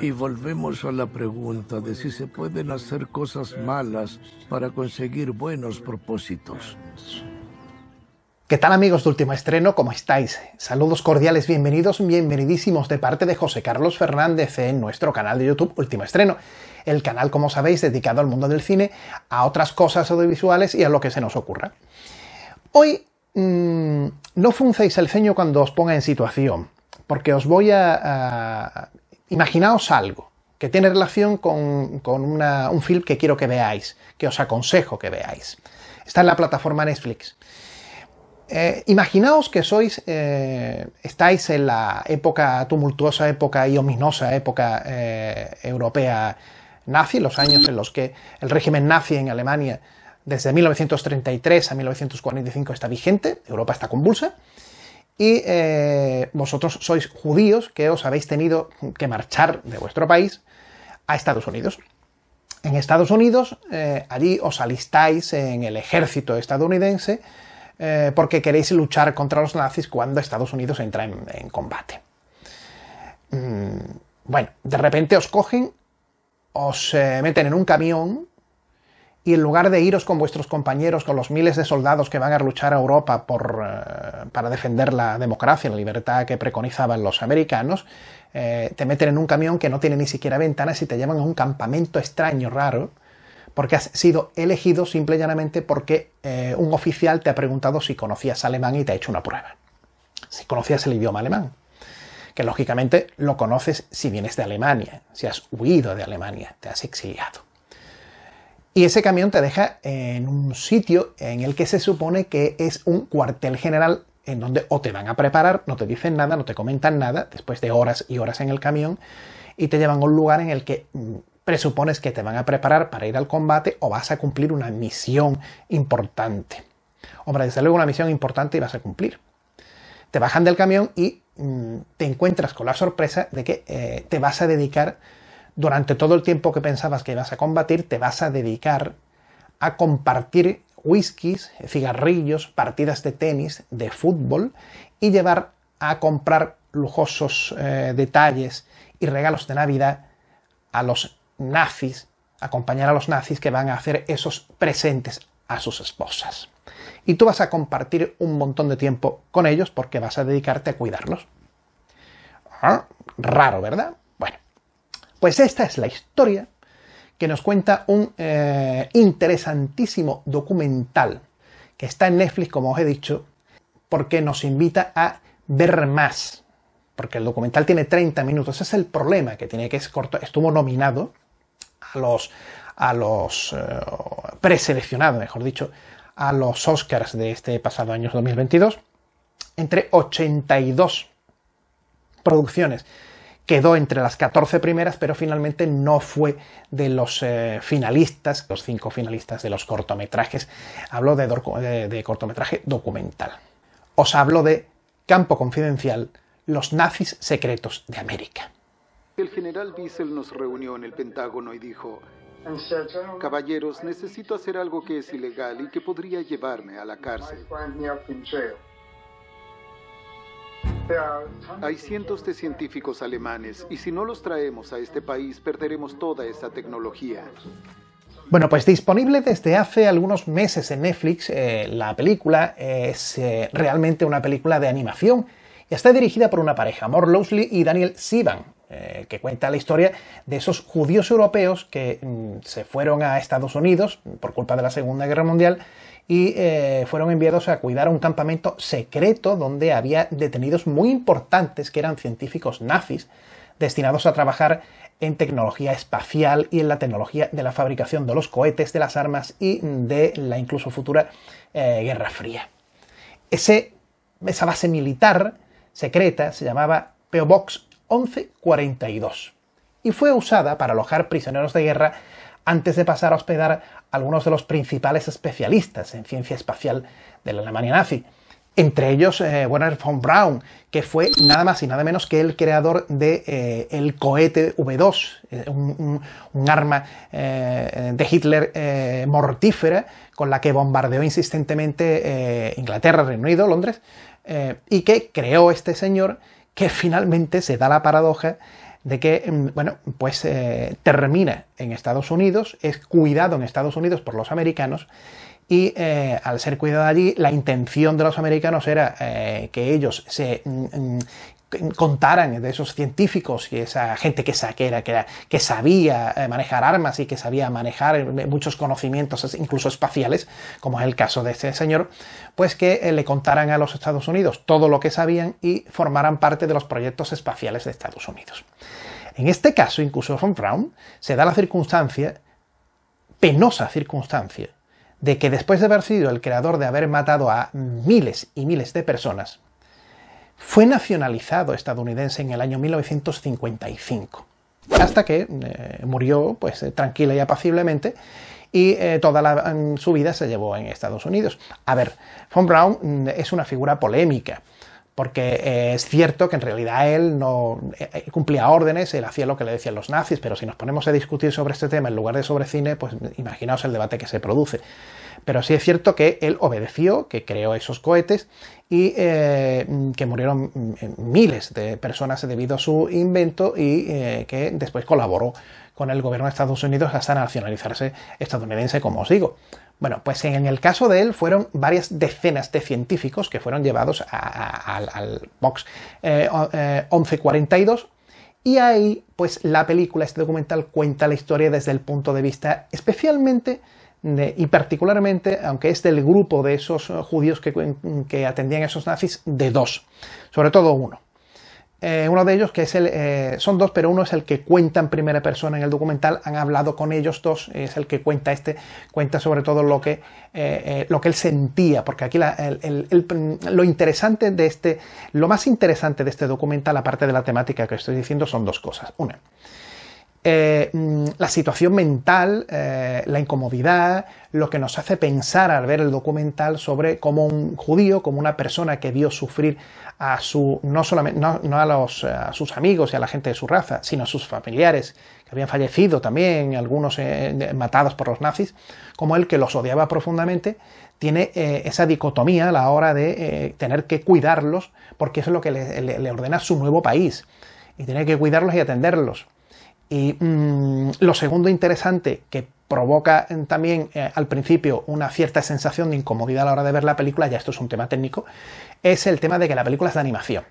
Y volvemos a la pregunta de si se pueden hacer cosas malas para conseguir buenos propósitos. ¿Qué tal amigos de Último Estreno? ¿Cómo estáis? Saludos cordiales, bienvenidos, bienvenidísimos de parte de José Carlos Fernández en nuestro canal de YouTube Último Estreno. El canal, como sabéis, dedicado al mundo del cine, a otras cosas audiovisuales y a lo que se nos ocurra. Hoy mm, no funcéis el ceño cuando os ponga en situación, porque os voy a Imaginaos algo que tiene relación con, un film que quiero que veáis, que os aconsejo que veáis. Está en la plataforma Netflix. Eh, imaginaos que sois, eh, estáis en la época tumultuosa, época y ominosa, época eh, europea nazi, los años en los que el régimen nazi en Alemania desde 1933 a 1945 está vigente, Europa está convulsa, y eh, vosotros sois judíos que os habéis tenido que marchar de vuestro país a Estados Unidos. En Estados Unidos, eh, allí os alistáis en el ejército estadounidense eh, porque queréis luchar contra los nazis cuando Estados Unidos entra en, combate. Mm, bueno, de repente os cogen, os meten en un camión y en lugar de iros con vuestros compañeros, con los miles de soldados que van a luchar a Europa eh, para defender la democracia, la libertad que preconizaban los americanos, eh, te meten en un camión que no tiene ni siquiera ventanas y te llevan a un campamento extraño, raro, porque has sido elegido simple y llanamente porque eh, un oficial te ha preguntado si conocías alemán y te ha hecho una prueba. Si conocías el idioma alemán, que lógicamente lo conoces si vienes de Alemania, si has huido de Alemania, te has exiliado. Y ese camión te deja en un sitio en el que se supone que es un cuartel general en donde o te van a preparar, no te dicen nada, no te comentan nada, después de horas y horas en el camión, y te llevan a un lugar en el que mm, presupones que te van a preparar para ir al combate o vas a cumplir una misión importante. Hombre, desde luego una misión importante y vas a cumplir. Te bajan del camión y mm, te encuentras con la sorpresa de que eh, te vas a dedicar durante todo el tiempo que pensabas que ibas a combatir, te vas a dedicar a compartir whiskies, cigarrillos, partidas de tenis, de fútbol y llevar a comprar lujosos eh, detalles y regalos de Navidad a los nazis, acompañar a los nazis que van a hacer esos presentes a sus esposas. Y tú vas a compartir un montón de tiempo con ellos porque vas a dedicarte a cuidarlos. Ah, raro, ¿verdad? Pues esta es la historia que nos cuenta un eh, interesantísimo documental que está en Netflix, como os he dicho, porque nos invita a ver más. Porque el documental tiene 30 minutos. Ese es el problema que tiene, que es corto. Estuvo nominado a los, a los eh, preseleccionados, mejor dicho, a los Oscars de este pasado año 2022, entre 82 producciones quedó entre las 14 primeras, pero finalmente no fue de los eh, finalistas, los cinco finalistas de los cortometrajes. Habló de, cortometraje documental. Os hablo de Campo Confidencial, los nazis secretos de América. El general Bissell nos reunió en el Pentágono y dijo, caballeros, necesito hacer algo que es ilegal y que podría llevarme a la cárcel. Hay cientos de científicos alemanes y si no los traemos a este país perderemos toda esta tecnología. Bueno, pues disponible desde hace algunos meses en Netflix, eh, la película es eh, realmente una película de animación y está dirigida por una pareja, Mor y Daniel Sivan, eh, que cuenta la historia de esos judíos europeos que mm, se fueron a Estados Unidos por culpa de la Segunda Guerra Mundial y eh, fueron enviados a cuidar un campamento secreto donde había detenidos muy importantes que eran científicos nazis destinados a trabajar en tecnología espacial y en la tecnología de la fabricación de los cohetes, de las armas y de la incluso futura eh, Guerra Fría. Ese, esa base militar secreta se llamaba PO Box 1142 y fue usada para alojar prisioneros de guerra antes de pasar a hospedar a algunos de los principales especialistas en ciencia espacial de la Alemania nazi. Entre ellos eh, Werner von Braun, que fue nada más y nada menos que el creador del de, eh, el cohete V2, eh, un, arma de Hitler mortífera con la que bombardeó insistentemente Inglaterra, Reino Unido, Londres, y que creó este señor que finalmente se da la paradoja de que, em, bueno, pues eh, termina en Estados Unidos, es cuidado en Estados Unidos por los americanos y eh, al ser cuidado allí, la intención de los americanos era eh, que ellos se mm, mm, contaran de esos científicos y esa gente que, que, sabía eh, manejar armas y que sabía manejar eh, muchos conocimientos, incluso espaciales, como es el caso de este señor, pues que eh, le contaran a los Estados Unidos todo lo que sabían y formaran parte de los proyectos espaciales de Estados Unidos. En este caso, incluso von Braun, se da la circunstancia, penosa circunstancia, de que después de haber sido el creador de haber matado a miles y miles de personas, fue nacionalizado estadounidense en el año 1955, hasta que eh, murió pues, eh, tranquila y apaciblemente y eh, toda mm, su vida se llevó en Estados Unidos. A ver, Von Braun mm, es una figura polémica, porque es cierto que en realidad él no cumplía órdenes, él hacía lo que le decían los nazis, pero si nos ponemos a discutir sobre este tema en lugar de sobre cine, pues imaginaos el debate que se produce. Pero sí es cierto que él obedeció, que creó esos cohetes y eh, que murieron mm, eh, miles de personas debido a su invento y eh, que después colaboró con el gobierno de Estados Unidos hasta nacionalizarse estadounidense, como os digo. Bueno, pues en el caso de él fueron varias decenas de científicos que fueron llevados al, box 1142 y ahí, pues la película, este documental cuenta la historia desde el punto de vista especialmente y particularmente, aunque es del grupo de esos eh, judíos que, atendían a esos nazis, de dos, sobre todo uno. Eh, uno de ellos, que es el, eh, son dos, pero uno es el que cuenta en primera persona en el documental, han hablado con ellos dos, es el que cuenta este, cuenta sobre todo lo que, él sentía, porque aquí lo interesante de este, lo más interesante de este documental, aparte de la temática que estoy diciendo, son dos cosas. Una, eh, mm, la situación mental, eh, la incomodidad, lo que nos hace pensar al ver el documental sobre cómo un judío, como una persona que dio sufrir a su, no solamente, no, a, los, eh, sus amigos y a la gente de su raza, sino a sus familiares, que habían fallecido también, algunos matados por los nazis, como el que los odiaba profundamente, tiene esa dicotomía a la hora de tener que cuidarlos, porque eso es lo que le, le ordena su nuevo país, y tiene que cuidarlos y atenderlos. Y mm, lo segundo interesante que provoca eh, también eh, al principio una cierta sensación de incomodidad a la hora de ver la película, ya esto es un tema técnico, es el tema de que la película es de animación.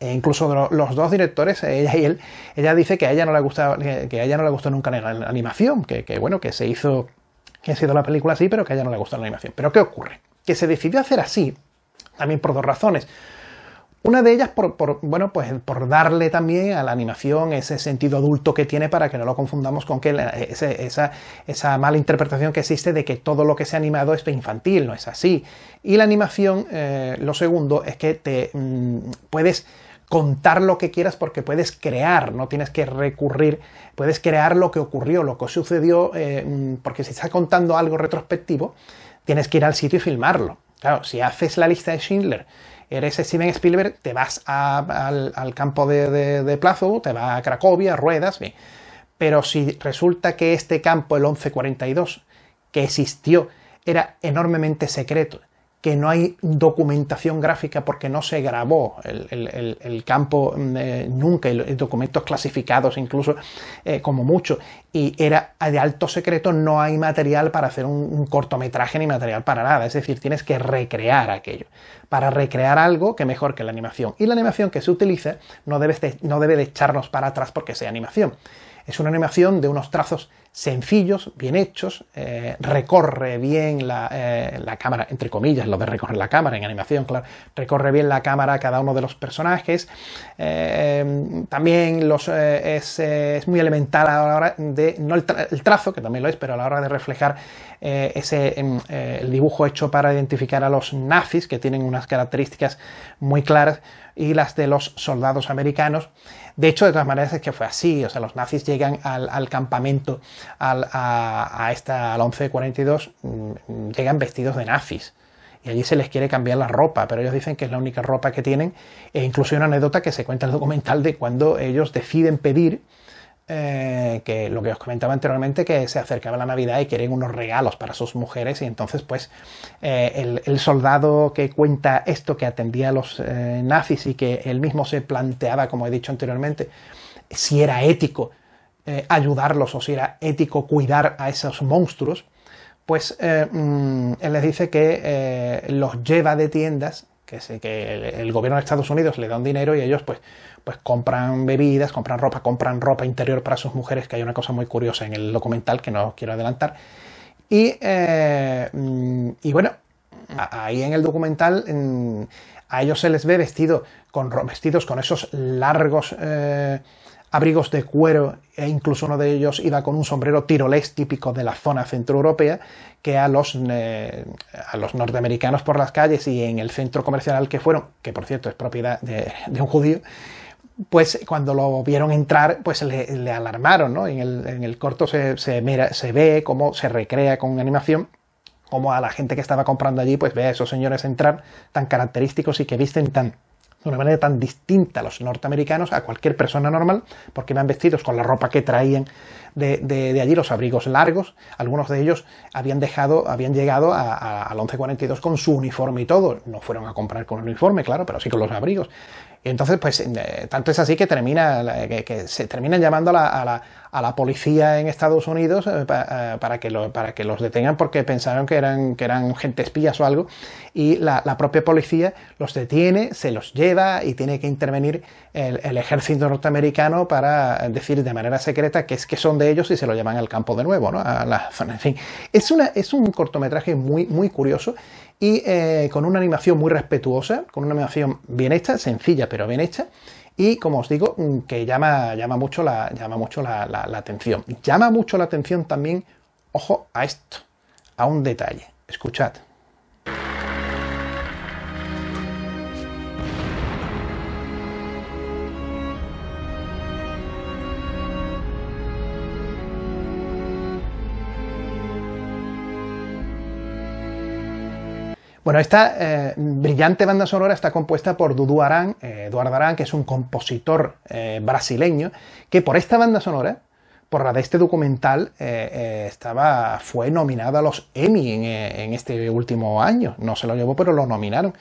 E incluso los dos directores, eh, ella y él, ella dice que a ella no le que ella no le gustó nunca la animación, que, que bueno, que se hizo, que ha sido la película así, pero que a ella no le gustó la animación. Pero ¿qué ocurre? Que se decidió hacer así, también por dos razones. Una de ellas, por, bueno, pues por darle también a la animación ese sentido adulto que tiene para que no lo confundamos con que esa, mala interpretación que existe de que todo lo que se ha animado es infantil, no es así. Y la animación, eh, lo segundo, es que te mm, puedes contar lo que quieras porque puedes crear, no tienes que recurrir, puedes crear lo que ocurrió, lo que sucedió, eh, mm, porque si estás contando algo retrospectivo, tienes que ir al sitio y filmarlo. Claro, si haces la lista de Schindler eres Steven Spielberg, te vas al, campo de, de, plazo, te vas a Cracovia, ruedas, bien. Pero si resulta que este campo, el 1142, que existió, era enormemente secreto que no hay documentación gráfica porque no se grabó el, campo mm, eh, nunca, y documentos clasificados incluso eh, como mucho, y era de alto secreto, no hay material para hacer un, cortometraje ni material para nada, es decir, tienes que recrear aquello. Para recrear algo, que mejor que la animación. Y la animación que se utilice no no debe de echarnos para atrás porque sea animación. Es una animación de unos trazos sencillos, bien hechos, eh, recorre bien eh, la, cámara, entre comillas, lo de recorrer la cámara en animación, claro, recorre bien la cámara cada uno de los personajes. Eh, también los, es, muy elemental a la hora de, no el, trazo, que también lo es, pero a la hora de reflejar ese em, el dibujo hecho para identificar a los nazis, que tienen unas características muy claras, y las de los soldados americanos. De hecho, de todas maneras es que fue así, o sea, los nazis llegan al, campamento, al, a, a esta, al dos mm, llegan vestidos de nazis y allí se les quiere cambiar la ropa, pero ellos dicen que es la única ropa que tienen, e incluso hay una anécdota que se cuenta en el documental de cuando ellos deciden pedir eh, que lo que os comentaba anteriormente, que se acercaba la Navidad y querían unos regalos para sus mujeres y entonces pues eh, el, soldado que cuenta esto, que atendía a los eh, nazis y que él mismo se planteaba, como he dicho anteriormente, si era ético ayudarlos o si era ético cuidar a esos monstruos, pues mm, él les dice que los lleva de tiendas que, el, gobierno de Estados Unidos le da un dinero y ellos pues, pues compran bebidas, compran ropa, compran ropa interior para sus mujeres, que hay una cosa muy curiosa en el documental que no quiero adelantar. Y, eh, mm, y bueno, ahí en el documental mm, a ellos se les ve vestido con, vestidos con esos largos... Eh, abrigos de cuero e incluso uno de ellos iba con un sombrero tirolés típico de la zona centroeuropea que a los, eh, a los norteamericanos por las calles y en el centro comercial que fueron, que por cierto es propiedad de, un judío, pues cuando lo vieron entrar, pues le, alarmaron, ¿no? En el, corto se, se ve cómo se recrea con animación como a la gente que estaba comprando allí, pues ve a esos señores entrar tan característicos y que visten tan de una manera tan distinta a los norteamericanos, a cualquier persona normal, porque van vestidos con la ropa que traían de, allí, los abrigos largos, algunos de ellos habían dejado, habían llegado a, a, al 1142 con su uniforme y todo, no fueron a comprar con el uniforme, claro, pero sí con los abrigos, y entonces, pues, eh, tanto es así que termina, que, se terminan llamando a la, a, la, policía en Estados Unidos eh, eh, para, que los detengan porque pensaron que eran, que eran gente espías o algo. Y la, propia policía los detiene, se los lleva y tiene que intervenir el, ejército norteamericano para decir de manera secreta que es que son de ellos y se lo llevan al campo de nuevo, ¿no? A la zona. En fin, es, una, es un cortometraje muy curioso y eh, con una animación muy respetuosa, con una animación bien hecha, sencilla pero bien hecha, y como os digo, mm, que llama, llama mucho, la, llama mucho la atención. Llama mucho la atención también, ojo a esto, a un detalle. Escuchad. Bueno, esta eh, brillante banda sonora está compuesta por Dudu Arán, eh, Eduardo Arán, que es un compositor eh, brasileño, que por esta banda sonora, por la de este documental, estaba, fue nominada a los Emmy en este último año. No se lo llevó, pero lo nominaron.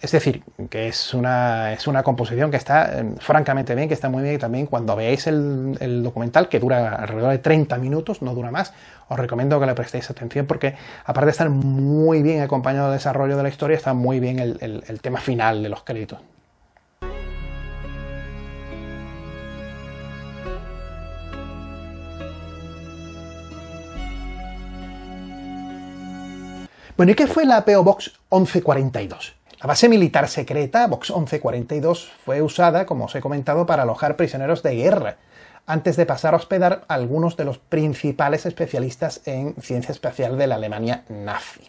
Es decir, que es una, composición que está em, francamente bien, que está muy bien y también cuando veáis el, documental, que dura alrededor de 30 minutos, no dura más, os recomiendo que le prestéis atención porque aparte de estar muy bien acompañado del desarrollo de la historia, está muy bien el, el tema final de los créditos. Bueno, ¿y qué fue la PO Box 1142? La base militar secreta, Box 1142, fue usada, como os he comentado, para alojar prisioneros de guerra, antes de pasar a hospedar a algunos de los principales especialistas en ciencia espacial de la Alemania nazi.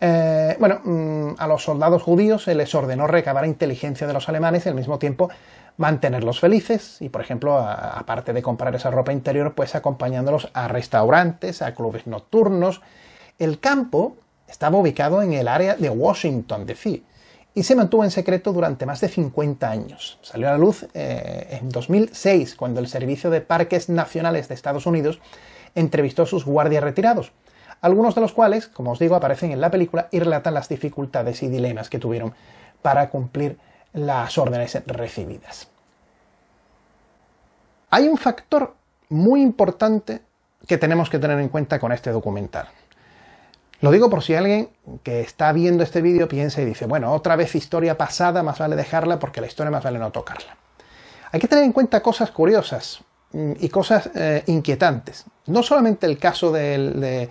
Eh, bueno, mm, a los soldados judíos se les ordenó recabar inteligencia de los alemanes y al mismo tiempo mantenerlos felices y, por ejemplo, aparte de comprar esa ropa interior, pues acompañándolos a restaurantes, a clubes nocturnos. El campo estaba ubicado en el área de Washington, D.C., y se mantuvo en secreto durante más de 50 años. Salió a la luz eh, en 2006, cuando el Servicio de Parques Nacionales de Estados Unidos entrevistó a sus guardias retirados, algunos de los cuales, como os digo, aparecen en la película y relatan las dificultades y dilemas que tuvieron para cumplir las órdenes recibidas. Hay un factor muy importante que tenemos que tener en cuenta con este documental. Lo digo por si alguien que está viendo este vídeo piensa y dice, bueno, otra vez historia pasada, más vale dejarla porque la historia más vale no tocarla. Hay que tener en cuenta cosas curiosas mm, y cosas eh, inquietantes. No solamente el caso del,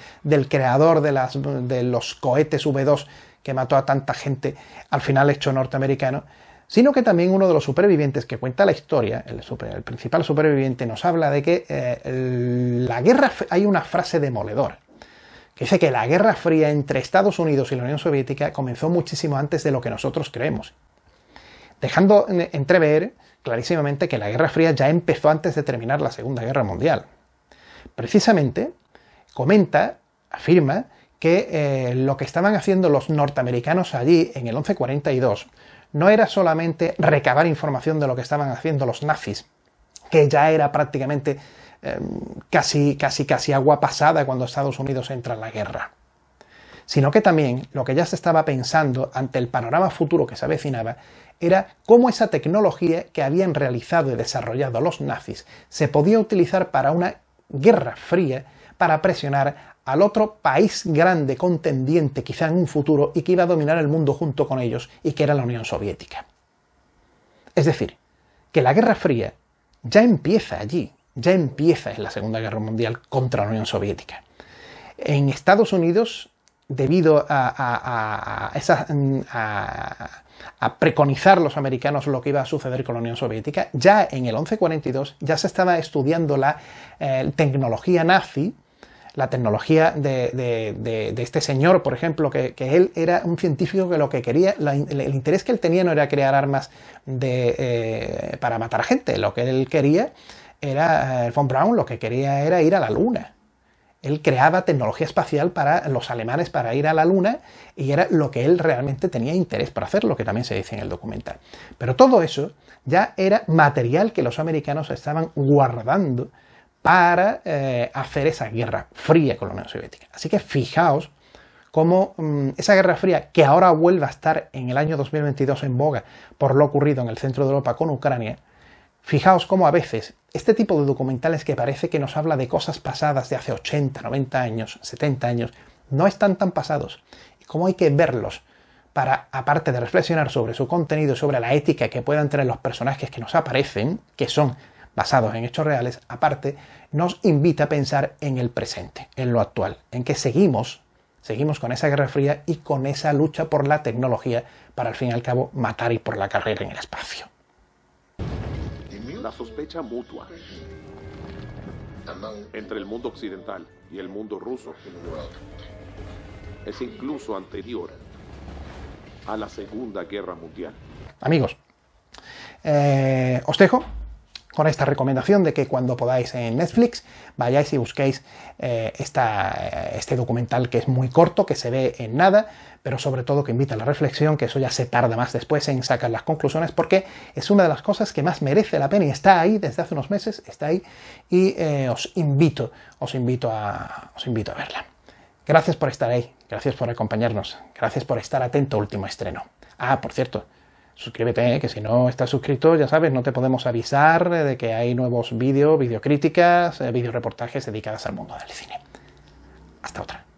creador de, los cohetes V2 que mató a tanta gente, al final hecho norteamericano, sino que también uno de los supervivientes que cuenta la historia, el, principal superviviente, nos habla de que eh, la guerra, hay una frase demoledora dice que la Guerra Fría entre Estados Unidos y la Unión Soviética comenzó muchísimo antes de lo que nosotros creemos, dejando entrever clarísimamente que la Guerra Fría ya empezó antes de terminar la Segunda Guerra Mundial. Precisamente, comenta, afirma, que eh, lo que estaban haciendo los norteamericanos allí en el 1142 no era solamente recabar información de lo que estaban haciendo los nazis, que ya era prácticamente em, casi, casi, casi agua pasada cuando Estados Unidos entra en la guerra, sino que también lo que ya se estaba pensando ante el panorama futuro que se avecinaba era cómo esa tecnología que habían realizado y desarrollado los nazis se podía utilizar para una guerra fría para presionar al otro país grande contendiente quizá en un futuro y que iba a dominar el mundo junto con ellos y que era la Unión Soviética. Es decir, que la Guerra Fría ya empieza allí, ya empieza en la Segunda Guerra Mundial contra la Unión Soviética. En Estados Unidos, debido a, a, mm, preconizar los americanos lo que iba a suceder con la Unión Soviética, ya en el 1142 ya se estaba estudiando la eh, tecnología nazi, la tecnología de, este señor, por ejemplo, que, él era un científico que lo que quería, el interés que él tenía no era crear armas eh, para matar a gente, lo que él quería era, el eh, von Braun lo que quería era ir a la luna. Él creaba tecnología espacial para los alemanes para ir a la luna y era lo que él realmente tenía interés para hacer, lo que también se dice en el documental. Pero todo eso ya era material que los americanos estaban guardando para eh, hacer esa guerra fría con la Unión Soviética. Así que fijaos cómo mm, esa guerra fría, que ahora vuelve a estar en el año 2022 en boga por lo ocurrido en el centro de Europa con Ucrania, fijaos cómo a veces este tipo de documentales que parece que nos habla de cosas pasadas de hace 80, 90 años, 70 años, no están tan pasados. Y cómo hay que verlos para, aparte de reflexionar sobre su contenido, sobre la ética que puedan tener los personajes que nos aparecen, que son basados en hechos reales, aparte, nos invita a pensar en el presente, en lo actual, en que seguimos, seguimos con esa guerra fría y con esa lucha por la tecnología para al fin y al cabo matar y por la carrera en el espacio. La sospecha mutua entre el mundo occidental y el mundo ruso es incluso anterior a la Segunda Guerra Mundial. Amigos, eh, os dejo con esta recomendación de que cuando podáis en Netflix vayáis y busquéis eh, este documental que es muy corto, que se ve en nada, pero sobre todo que invita a la reflexión, que eso ya se tarda más después en sacar las conclusiones, porque es una de las cosas que más merece la pena y está ahí desde hace unos meses, está ahí y eh, os invito, os invito a, os invito a verla. Gracias por estar ahí, gracias por acompañarnos, gracias por estar atento a último estreno. Ah, por cierto, suscríbete, que si no estás suscrito, ya sabes, no te podemos avisar de que hay nuevos vídeos, videocríticas, eh, videoreportajes dedicadas al mundo del cine. Hasta otra.